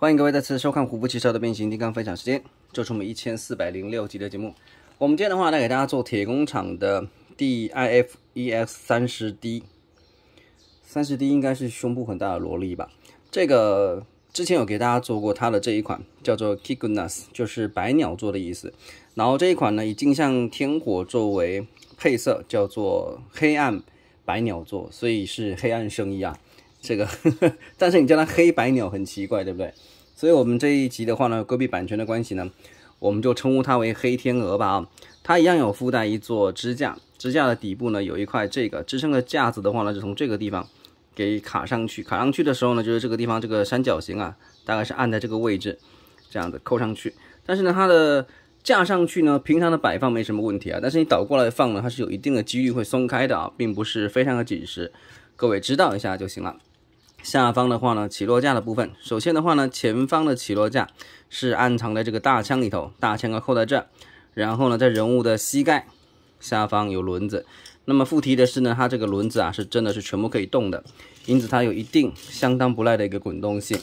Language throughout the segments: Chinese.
欢迎各位再次收看《虎扑汽车的变形金刚分享时间》，这是我们一千四百零六集的节目。我们今天的话来给大家做铁工厂的 DIF EX 三十 D，三十 D 应该是胸部很大的萝莉吧？这个之前有给大家做过，它的这一款叫做 Kigunas，就是白鸟座的意思。然后这一款呢以镜像天火作为配色，叫做黑暗白鸟座，所以是黑暗圣衣啊。这个，呵呵，但是你叫它黑白鸟很奇怪，对不对？所以，我们这一集的话呢，规避版权的关系呢，我们就称呼它为黑天鹅吧啊。它一样有附带一座支架，支架的底部呢有一块这个支撑的架子的话呢，就从这个地方给卡上去，卡上去的时候呢，就是这个地方这个三角形啊，大概是按在这个位置，这样子扣上去。但是呢，它的架上去呢，平常的摆放没什么问题啊，但是你倒过来放呢，它是有一定的几率会松开的啊，并不是非常的紧实。各位知道一下就行了。下方的话呢，起落架的部分。首先的话呢，前方的起落架是暗藏在这个大枪里头，大枪啊扣在这然后呢，在人物的膝盖下方有轮子。那么附题的是呢，它这个轮子啊是真的是全部可以动的，因此它有一定相当不赖的一个滚动性。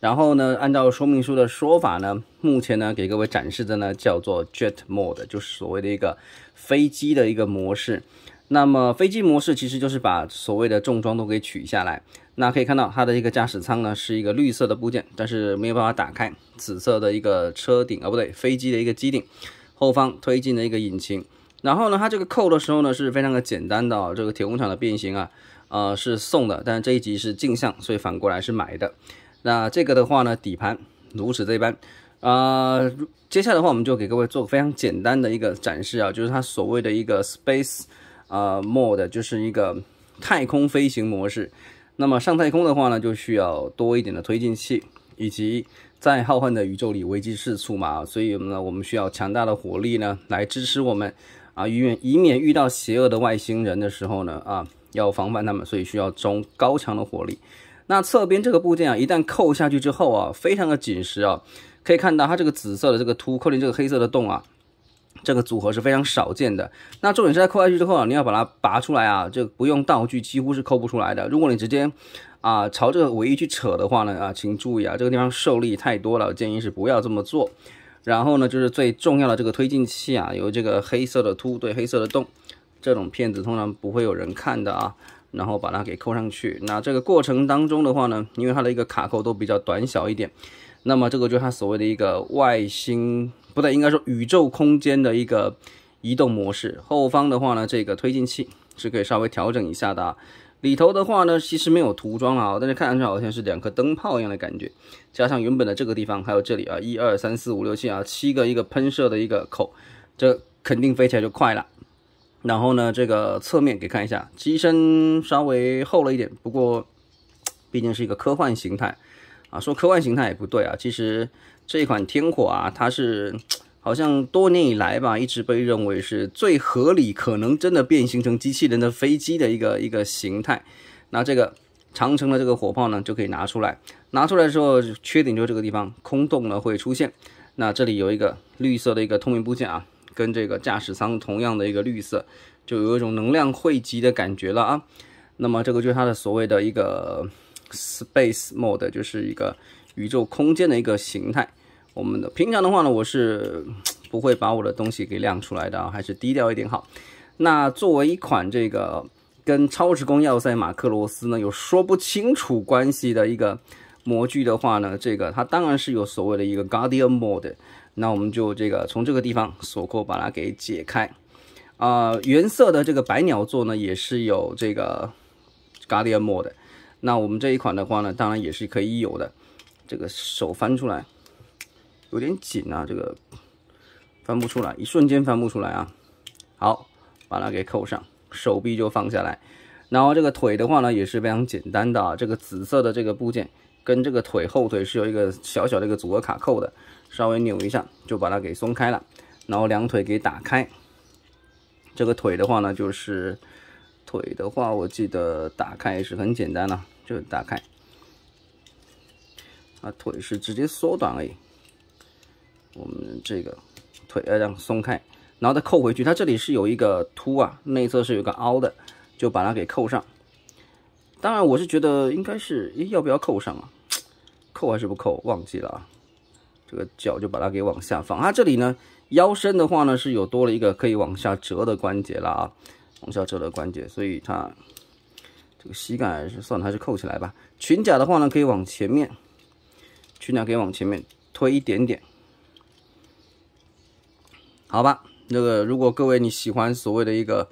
然后呢，按照说明书的说法呢，目前呢给各位展示的呢叫做 Jet Mode，就是所谓的一个飞机的一个模式。那么飞机模式其实就是把所谓的重装都给取下来。那可以看到它的一个驾驶舱呢是一个绿色的部件，但是没有办法打开紫色的一个车顶啊，不对，飞机的一个机顶，后方推进的一个引擎。然后呢，它这个扣的时候呢是非常的简单的，这个铁工厂的变形啊，呃是送的，但这一集是镜像，所以反过来是买的。那这个的话呢，底盘如此这般啊，接下来的话我们就给各位做个非常简单的一个展示啊，就是它所谓的一个 space。啊，mode 就是一个太空飞行模式。那么上太空的话呢，就需要多一点的推进器，以及在浩瀚的宇宙里危机四处嘛。所以呢，我们需要强大的火力呢来支持我们啊，以免以免遇到邪恶的外星人的时候呢啊，要防范他们，所以需要装高强的火力。那侧边这个部件啊，一旦扣下去之后啊，非常的紧实啊，可以看到它这个紫色的这个凸扣进这个黑色的洞啊。这个组合是非常少见的。那重点是在扣下去之后啊，你要把它拔出来啊，个不用道具几乎是扣不出来的。如果你直接啊朝这个尾翼去扯的话呢，啊，请注意啊，这个地方受力太多了，建议是不要这么做。然后呢，就是最重要的这个推进器啊，有这个黑色的凸对黑色的洞，这种片子通常不会有人看的啊。然后把它给扣上去。那这个过程当中的话呢，因为它的一个卡扣都比较短小一点，那么这个就是它所谓的一个外星。不对，应该说宇宙空间的一个移动模式。后方的话呢，这个推进器是可以稍微调整一下的。啊。里头的话呢，其实没有涂装啊，但是看上去好像是两颗灯泡一样的感觉。加上原本的这个地方，还有这里啊，一二三四五六七啊，七个一个喷射的一个口，这肯定飞起来就快了。然后呢，这个侧面给看一下，机身稍微厚了一点，不过毕竟是一个科幻形态啊。说科幻形态也不对啊，其实。这一款天火啊，它是 好像多年以来吧，一直被认为是最合理，可能真的变形成机器人的飞机的一个一个形态。那这个长城的这个火炮呢，就可以拿出来。拿出来的时候，缺点就是这个地方空洞呢会出现。那这里有一个绿色的一个透明部件啊，跟这个驾驶舱同样的一个绿色，就有一种能量汇集的感觉了啊。那么这个就是它的所谓的一个 space mode，就是一个宇宙空间的一个形态。我们的平常的话呢，我是 不会把我的东西给亮出来的啊，还是低调一点好。那作为一款这个跟《超时空要塞》马克罗斯呢有说不清楚关系的一个模具的话呢，这个它当然是有所谓的一个 Guardian Mode。那我们就这个从这个地方锁扣把它给解开。啊，原色的这个白鸟座呢也是有这个 Guardian Mode。那我们这一款的话呢，当然也是可以有的。这个手翻出来。有点紧啊，这个翻不出来，一瞬间翻不出来啊。好，把它给扣上，手臂就放下来。然后这个腿的话呢，也是非常简单的啊。这个紫色的这个部件跟这个腿后腿是有一个小小的一个组合卡扣的，稍微扭一下就把它给松开了。然后两腿给打开。这个腿的话呢，就是腿的话，我记得打开是很简单了，就打开。啊，腿是直接缩短而已。我们这个腿要这样松开，然后再扣回去。它这里是有一个凸啊，内侧是有个凹的，就把它给扣上。当然，我是觉得应该是要不要扣上啊？扣还是不扣？忘记了啊。这个脚就把它给往下放。它这里呢，腰身的话呢是有多了一个可以往下折的关节了啊，往下折的关节，所以它这个膝盖还是算了，还是扣起来吧。裙甲的话呢，可以往前面，裙甲可以往前面推一点点。好吧，那个如果各位你喜欢所谓的一个，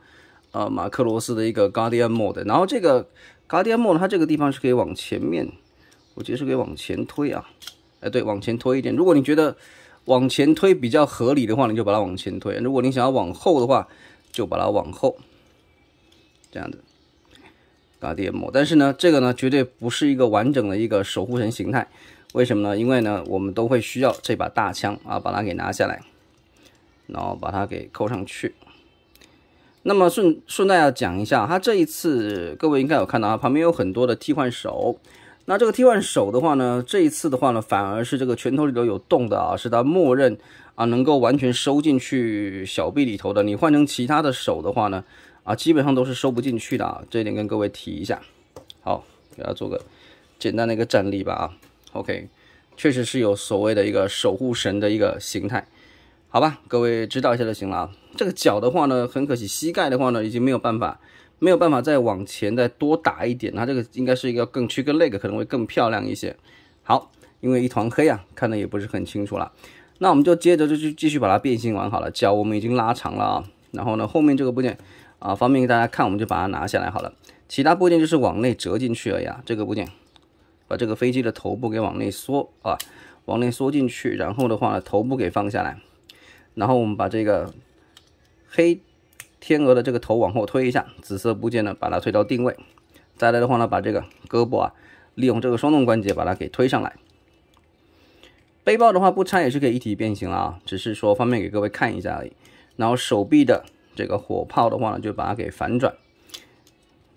呃，马克罗斯的一个 Guardian Mode，然后这个 Guardian Mode 它这个地方是可以往前面，我觉得是可以往前推啊，哎对，往前推一点。如果你觉得往前推比较合理的话，你就把它往前推；如果你想要往后的话，就把它往后。这样子。Guardian Mode，但是呢，这个呢绝对不是一个完整的一个守护神形态。为什么呢？因为呢，我们都会需要这把大枪啊，把它给拿下来。然后把它给扣上去。那么顺顺带要讲一下，它这一次各位应该有看到啊，旁边有很多的替换手。那这个替换手的话呢，这一次的话呢，反而是这个拳头里头有洞的啊，是它默认啊能够完全收进去小臂里头的。你换成其他的手的话呢，啊基本上都是收不进去的啊，这一点跟各位提一下。好，给它做个简单的一个站立吧啊。OK，确实是有所谓的一个守护神的一个形态。好吧，各位知道一下就行了啊。这个脚的话呢，很可惜，膝盖的话呢，已经没有办法，没有办法再往前再多打一点。它这个应该是一个更曲个 leg，可能会更漂亮一些。好，因为一团黑啊，看的也不是很清楚了。那我们就接着就去继续把它变形完好了。脚我们已经拉长了啊，然后呢，后面这个部件啊，方便给大家看，我们就把它拿下来好了。其他部件就是往内折进去了呀。这个部件，把这个飞机的头部给往内缩啊，往内缩进去，然后的话，呢，头部给放下来。然后我们把这个黑天鹅的这个头往后推一下，紫色部件呢把它推到定位。再来的话呢，把这个胳膊啊，利用这个双动关节把它给推上来。背包的话不拆也是可以一体变形了啊，只是说方便给各位看一下而已。然后手臂的这个火炮的话，呢，就把它给反转，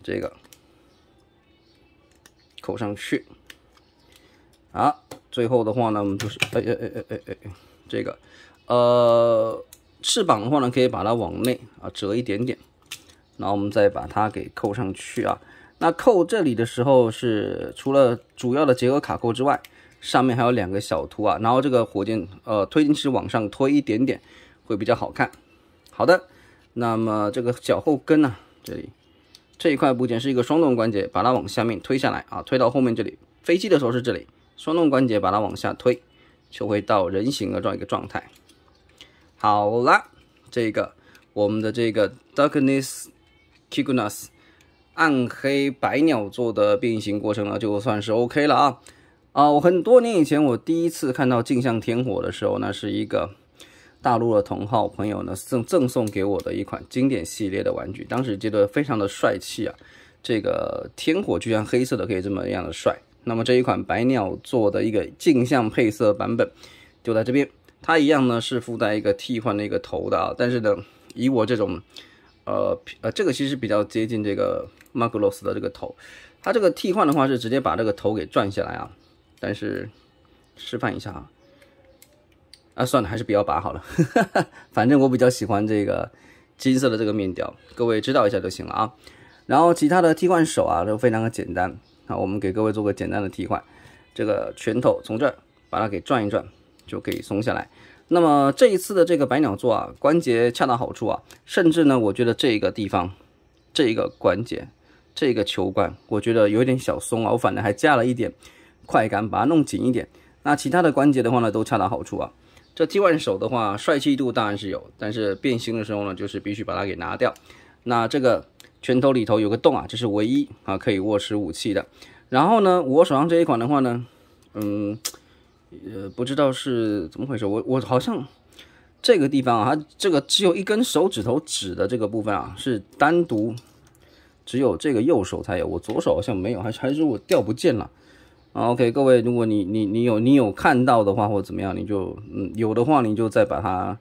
这个扣上去。好，最后的话呢，我们就是哎呀哎哎哎哎，这个。呃，翅膀的话呢，可以把它往内啊折一点点，然后我们再把它给扣上去啊。那扣这里的时候是除了主要的结合卡扣之外，上面还有两个小凸啊。然后这个火箭呃推进器往上推一点点，会比较好看。好的，那么这个脚后跟呢，这里这一块部件是一个双动关节，把它往下面推下来啊，推到后面这里。飞机的时候是这里双动关节，把它往下推，就会到人形的这样一个状态。好了，这个我们的这个 Darkness k i k u n a s 暗黑白鸟座的变形过程呢，就算是 OK 了啊啊！我很多年以前，我第一次看到镜像天火的时候，那是一个大陆的同号朋友呢赠赠送给我的一款经典系列的玩具，当时觉得非常的帅气啊！这个天火居然黑色的可以这么样的帅。那么这一款白鸟座的一个镜像配色版本就在这边。它一样呢，是附带一个替换的一个头的啊，但是呢，以我这种，呃呃，这个其实比较接近这个 Mark 罗斯的这个头，它这个替换的话是直接把这个头给转下来啊，但是示范一下啊，啊，算了，还是比较拔好了，反正我比较喜欢这个金色的这个面雕，各位知道一下就行了啊，然后其他的替换手啊都非常的简单，好，我们给各位做个简单的替换，这个拳头从这把它给转一转。就可以松下来。那么这一次的这个白鸟座啊，关节恰到好处啊，甚至呢，我觉得这个地方，这个关节，这个球冠，我觉得有点小松啊，我反正还加了一点快感，把它弄紧一点。那其他的关节的话呢，都恰到好处啊。这替换手的话，帅气度当然是有，但是变形的时候呢，就是必须把它给拿掉。那这个拳头里头有个洞啊，这是唯一啊可以握持武器的。然后呢，我手上这一款的话呢，嗯。呃，不知道是怎么回事，我我好像这个地方啊，它这个只有一根手指头指的这个部分啊，是单独，只有这个右手才有，我左手好像没有，还还是我掉不见了 OK，各位，如果你你你有你有看到的话，或者怎么样，你就嗯有的话，你就再把它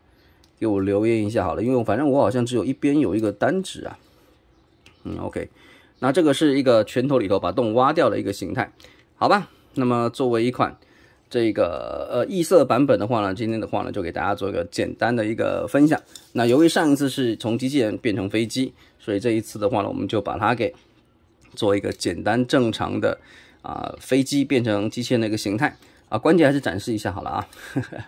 给我留言一下好了，因为反正我好像只有一边有一个单指啊。嗯，OK，那这个是一个拳头里头把洞挖掉的一个形态，好吧？那么作为一款。这个呃异色版本的话呢，今天的话呢，就给大家做一个简单的一个分享。那由于上一次是从机器人变成飞机，所以这一次的话呢，我们就把它给做一个简单正常的啊飞机变成机器人的一个形态啊关节还是展示一下好了啊。呵 呵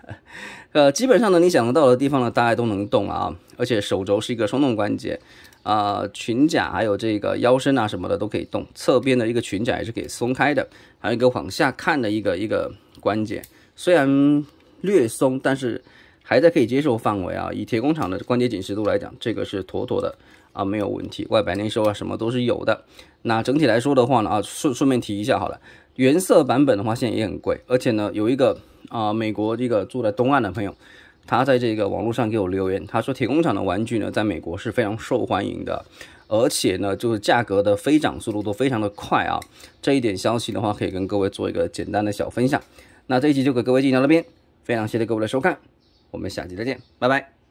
呃，基本上呢你想得到的地方呢，大家都能动啊，而且手肘是一个双动关节啊，裙甲还有这个腰身啊什么的都可以动，侧边的一个裙甲也是可以松开的，还有一个往下看的一个一个。关节虽然略松，但是还在可以接受范围啊。以铁工厂的关节紧实度来讲，这个是妥妥的啊，没有问题。外白内收啊，什么都是有的。那整体来说的话呢，啊顺顺便提一下好了，原色版本的话现在也很贵，而且呢有一个啊美国这个住在东岸的朋友，他在这个网络上给我留言，他说铁工厂的玩具呢在美国是非常受欢迎的，而且呢就是价格的飞涨速度都非常的快啊。这一点消息的话，可以跟各位做一个简单的小分享。那这一期就给各位行到这边，非常谢谢各位的收看，我们下期再见，拜拜。